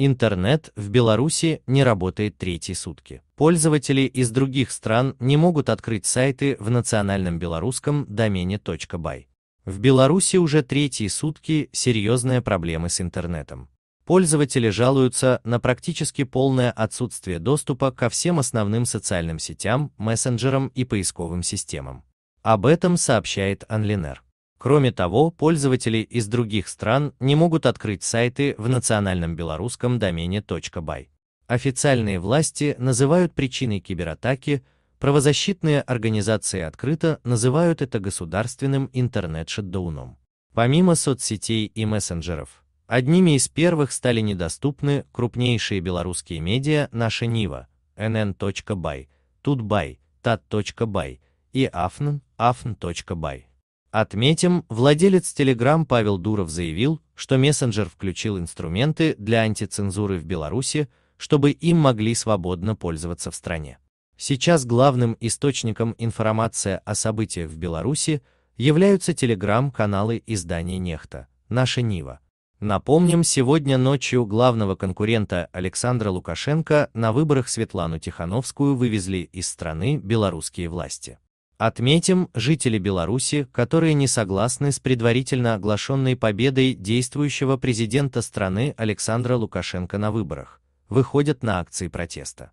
Интернет в Беларуси не работает третьи сутки. Пользователи из других стран не могут открыть сайты в национальном белорусском домене .by. В Беларуси уже третьи сутки серьезные проблемы с интернетом. Пользователи жалуются на практически полное отсутствие доступа ко всем основным социальным сетям, мессенджерам и поисковым системам. Об этом сообщает Анлинер. Кроме того, пользователи из других стран не могут открыть сайты в национальном белорусском домене .by. Официальные власти называют причиной кибератаки, правозащитные организации открыто называют это государственным интернет-шатдауном. Помимо соцсетей и мессенджеров, одними из первых стали недоступны крупнейшие белорусские медиа «Наша Нива», nn.by, Тутбай, tat.by и afn.afn.by. Отметим, владелец Telegram Павел Дуров заявил, что мессенджер включил инструменты для антицензуры в Беларуси, чтобы им могли свободно пользоваться в стране. Сейчас главным источником информации о событиях в Беларуси являются телеграм-каналы издания «Нехта», «Наша Нива». Напомним, сегодня ночью главного конкурента Александра Лукашенко на выборах Светлану Тихановскую вывезли из страны белорусские власти. Отметим жители Беларуси, которые не согласны с предварительно оглашенной победой действующего президента страны Александра Лукашенко на выборах, выходят на акции протеста.